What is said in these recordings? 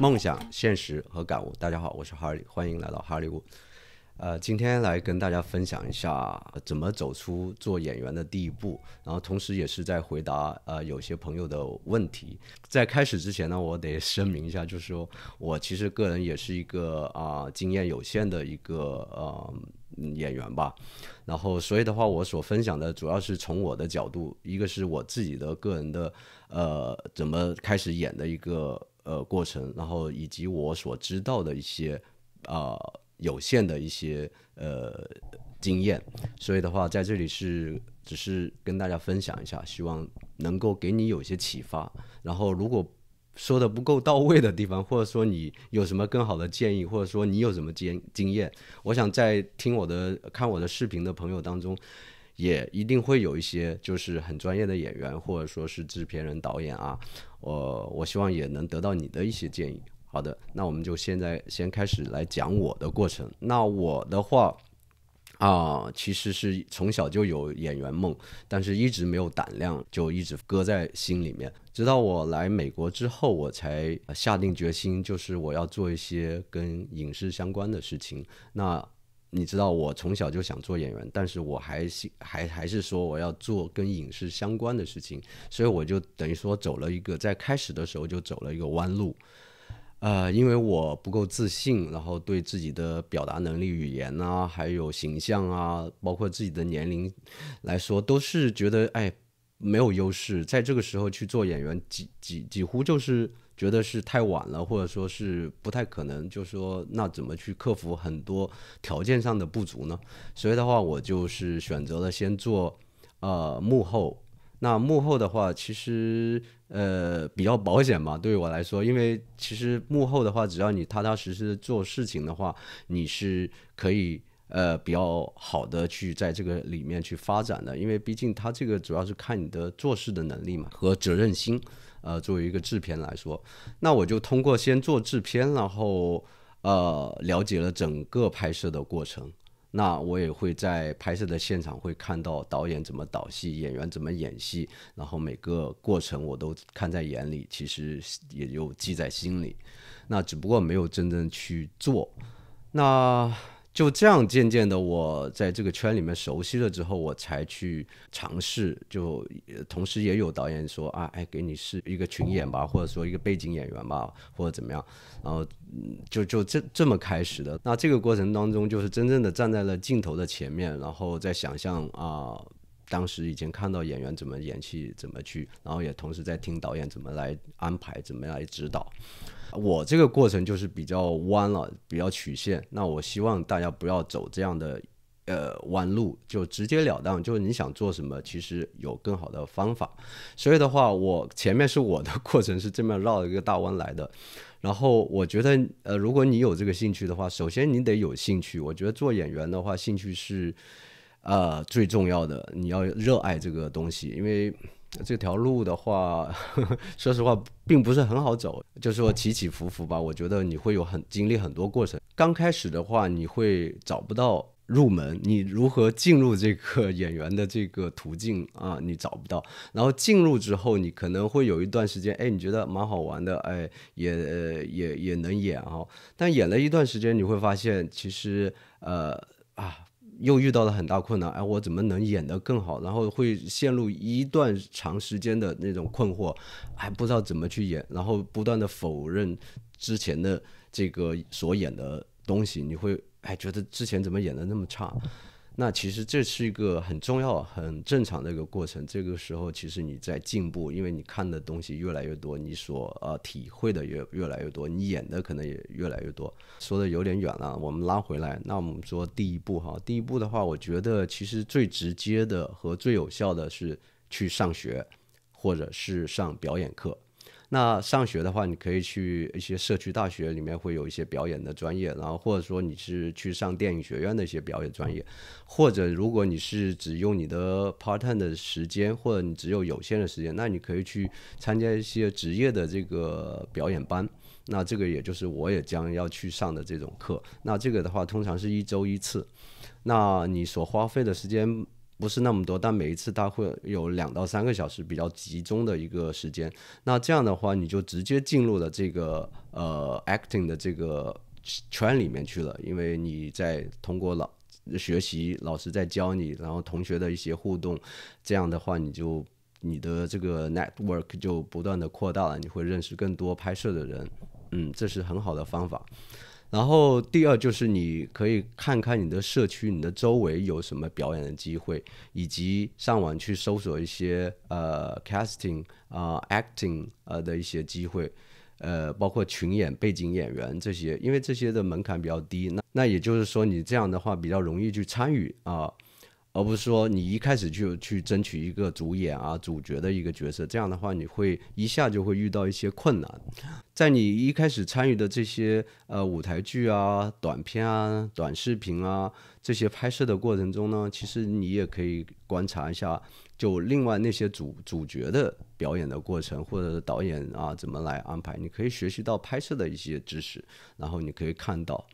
梦想、现实和感悟。大家好，我是哈利，欢迎来到哈利屋。呃，今天来跟大家分享一下怎么走出做演员的第一步，然后同时也是在回答呃有些朋友的问题。在开始之前呢，我得声明一下，就是说我其实个人也是一个啊经验有限的一个呃演员吧。然后所以的话，我所分享的主要是从我的角度，一个是我自己的个人的呃怎么开始演的一个。呃，过程，然后以及我所知道的一些啊，有限的一些呃经验，所以的话，在这里是只是跟大家分享一下，希望能够给你有些启发。然后，如果说的不够到位的地方，或者说你有什么更好的建议，或者说你有什么经经验，我想在听我的看我的视频的朋友当中。也一定会有一些就是很专业的演员或者说是制片人、导演啊，我我希望也能得到你的一些建议。好的，那我们就现在先开始来讲我的过程。那我的话啊，其实是从小就有演员梦，但是一直没有胆量，就一直搁在心里面。直到我来美国之后，我才下定决心，就是我要做一些跟影视相关的事情。那你知道我从小就想做演员，但是我还是还还是说我要做跟影视相关的事情，所以我就等于说走了一个在开始的时候就走了一个弯路，呃，因为我不够自信，然后对自己的表达能力、语言啊，还有形象啊，包括自己的年龄来说，都是觉得哎没有优势，在这个时候去做演员几几几乎就是。觉得是太晚了，或者说是不太可能，就说那怎么去克服很多条件上的不足呢？所以的话，我就是选择了先做呃幕后。那幕后的话，其实呃比较保险嘛，对于我来说，因为其实幕后的话，只要你踏踏实实做事情的话，你是可以呃比较好的去在这个里面去发展的，因为毕竟他这个主要是看你的做事的能力嘛和责任心。呃，作为一个制片来说，那我就通过先做制片，然后呃了解了整个拍摄的过程。那我也会在拍摄的现场会看到导演怎么导戏，演员怎么演戏，然后每个过程我都看在眼里，其实也有记在心里。那只不过没有真正去做。那。就这样，渐渐的，我在这个圈里面熟悉了之后，我才去尝试。就同时也有导演说啊，哎，给你试一个群演吧，或者说一个背景演员吧，或者怎么样。然后就就这这么开始的。那这个过程当中，就是真正的站在了镜头的前面，然后在想象啊，当时已经看到演员怎么演戏，怎么去，然后也同时在听导演怎么来安排，怎么来指导。我这个过程就是比较弯了，比较曲线。那我希望大家不要走这样的呃弯路，就直截了当。就是你想做什么，其实有更好的方法。所以的话，我前面是我的过程是这么绕一个大弯来的。然后我觉得，呃，如果你有这个兴趣的话，首先你得有兴趣。我觉得做演员的话，兴趣是呃最重要的。你要热爱这个东西，因为。这条路的话，说实话并不是很好走，就是说起起伏伏吧。我觉得你会有很经历很多过程。刚开始的话，你会找不到入门，你如何进入这个 演员的这个途径啊？你找不到。然后进入之后，你可能会有一段时间，哎，你觉得蛮好玩的，哎，也呃、也也能演啊。但演了一段时间，你会发现其实呃啊。又遇到了很大困难，哎，我怎么能演得更好？然后会陷入一段长时间的那种困惑，还不知道怎么去演，然后不断的否认之前的这个所演的东西，你会哎觉得之前怎么演的那么差？那其实这是一个很重要、很正常的一个过程。这个时候，其实你在进步，因为你看的东西越来越多，你所呃体会的也越来越多，你演的可能也越来越多。说的有点远了，我们拉回来。那我们说第一步哈，第一步的话，我觉得其实最直接的和最有效的是去上学，或者是上表演课。那上学的话，你可以去一些社区大学里面会有一些表演的专业，然后或者说你是去上电影学院的一些表演专业，或者如果你是只用你的 part time 的时间，或者你只有有限的时间，那你可以去参加一些职业的这个表演班。那这个也就是我也将要去上的这种课。那这个的话，通常是一周一次。那你所花费的时间。不是那么多，但每一次它会有两到三个小时比较集中的一个时间。那这样的话，你就直接进入了这个呃 acting 的这个圈里面去了。因为你在通过老学习，老师在教你，然后同学的一些互动，这样的话，你就你的这个 network 就不断的扩大了，你会认识更多拍摄的人。嗯，这是很好的方法。然后第二就是你可以看看你的社区、你的周围有什么表演的机会，以及上网去搜索一些呃 casting 啊、acting 啊的一些机会，呃，包括群演、背景演员这些，因为这些的门槛比较低，那那也就是说你这样的话比较容易去参与啊。而不是说你一开始就去争取一个主演啊、主角的一个角色，这样的话你会一下就会遇到一些困难。在你一开始参与的这些呃舞台剧啊、短片啊、短视频啊这些拍摄的过程中呢，其实你也可以观察一下，就另外那些主主角的表演的过程，或者是导演啊怎么来安排，你可以学习到拍摄的一些知识，然后你可以看到。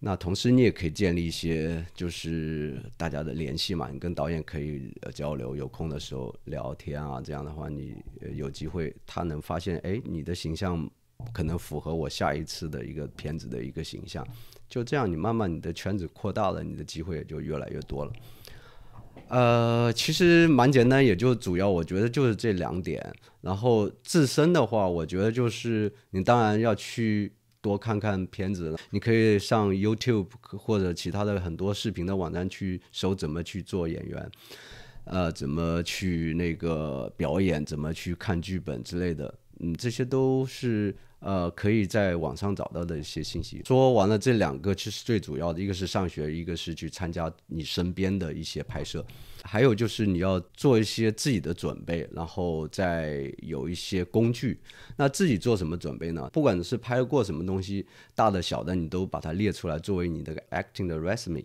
那同时你也可以建立一些就是大家的联系嘛，你跟导演可以交流，有空的时候聊天啊，这样的话你有机会他能发现哎你的形象可能符合我下一次的一个片子的一个形象，就这样你慢慢你的圈子扩大了，你的机会也就越来越多了。呃，其实蛮简单，也就主要我觉得就是这两点，然后自身的话，我觉得就是你当然要去。多看看片子，你可以上 YouTube 或者其他的很多视频的网站去搜怎么去做演员，呃，怎么去那个表演，怎么去看剧本之类的，嗯，这些都是。呃，可以在网上找到的一些信息。说完了这两个，其实最主要的一个是上学，一个是去参加你身边的一些拍摄，还有就是你要做一些自己的准备，然后再有一些工具。那自己做什么准备呢？不管是拍过什么东西，大的小的，你都把它列出来，作为你的 acting 的 resume。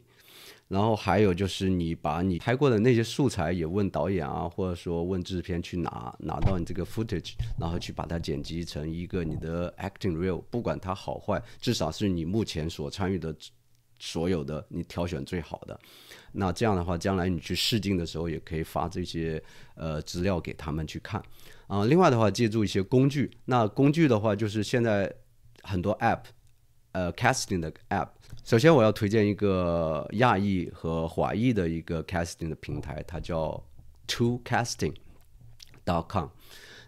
然后还有就是，你把你拍过的那些素材也问导演啊，或者说问制片去拿，拿到你这个 footage，然后去把它剪辑成一个你的 acting reel，不管它好坏，至少是你目前所参与的所有的你挑选最好的。那这样的话，将来你去试镜的时候也可以发这些呃资料给他们去看啊。另外的话，借助一些工具，那工具的话就是现在很多 app，呃 casting 的 app。首先，我要推荐一个亚裔和华裔的一个 casting 的平台，它叫 t o Casting. dot com。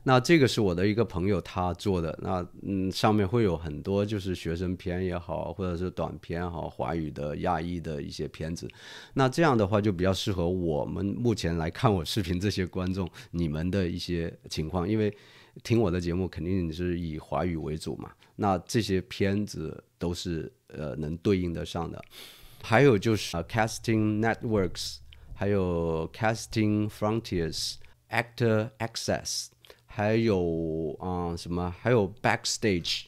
那这个是我的一个朋友他做的，那嗯，上面会有很多就是学生片也好，或者是短片好，华语的、亚裔的一些片子。那这样的话就比较适合我们目前来看我视频这些观众你们的一些情况，因为。听我的节目肯定你是以华语为主嘛，那这些片子都是呃能对应的上的，还有就是啊 casting networks，还有 casting frontiers，actor access，还有啊什么，还有 backstage。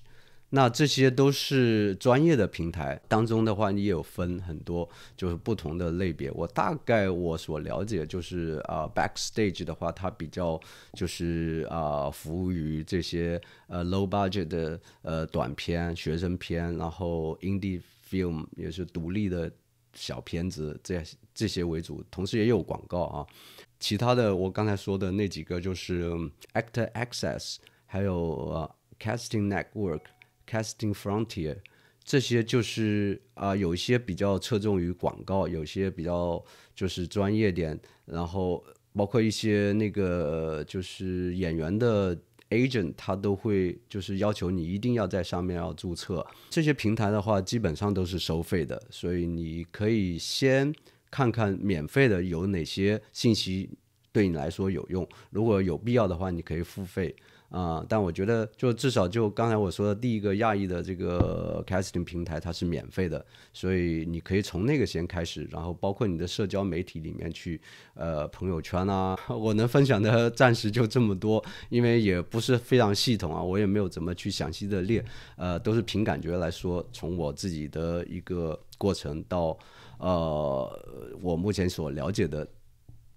那这些都是专业的平台当中的话，你有分很多就是不同的类别。我大概我所了解就是啊，Backstage 的话，它比较就是啊，服务于这些呃 low budget 的呃短片、学生片，然后 Indie Film 也是独立的小片子这这些为主，同时也有广告啊。其他的我刚才说的那几个就是 Actor Access，还有 Casting Network。Casting Frontier，这些就是啊，有一些比较侧重于广告，有些比较就是专业点，然后包括一些那个就是演员的 agent，他都会就是要求你一定要在上面要注册。这些平台的话，基本上都是收费的，所以你可以先看看免费的有哪些信息对你来说有用，如果有必要的话，你可以付费。啊，但我觉得就至少就刚才我说的第一个亚裔的这个 casting 平台，它是免费的，所以你可以从那个先开始，然后包括你的社交媒体里面去，呃，朋友圈啊，我能分享的 暂时就这么多，因为也不是非常系统啊，我也没有怎么去详细的列，呃，都是凭感觉来说，从我自己的一个过程到，呃，我目前所了解的。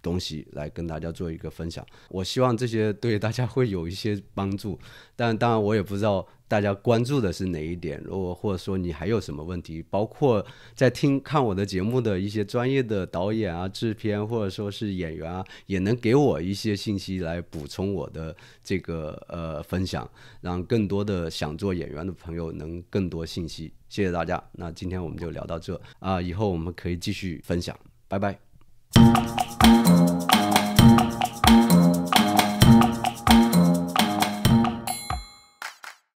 东西来跟大家做一个分享，我希望这些对大家会有一些帮助，但当然我也不知道大家关注的是哪一点，如果或者说你还有什么问题，包括在听看我的节目的一些专业的导演啊、制片或者说是演员啊，也能给我一些信息来补充我的这个呃分享，让更多的想做演员的朋友能更多信息。谢谢大家，那今天我们就聊到这啊，以后我们可以继续分享，拜拜。